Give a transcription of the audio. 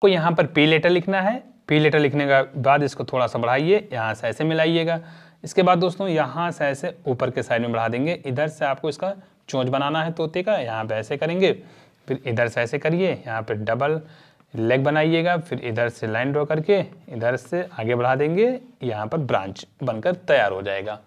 आपको यहाँ पर पी लेटर लिखना है पी लेटर लिखने के बाद इसको थोड़ा सा बढ़ाइए यहाँ से ऐसे मिलाइएगा इसके बाद दोस्तों यहाँ से ऐसे ऊपर के साइड में बढ़ा देंगे इधर से आपको इसका चोंच बनाना है तोते का यहाँ पर ऐसे करेंगे फिर इधर से ऐसे करिए यहाँ पर डबल लेग बनाइएगा फिर इधर से लाइन ड्रॉ करके इधर से आगे बढ़ा देंगे यहाँ पर ब्रांच बनकर तैयार हो जाएगा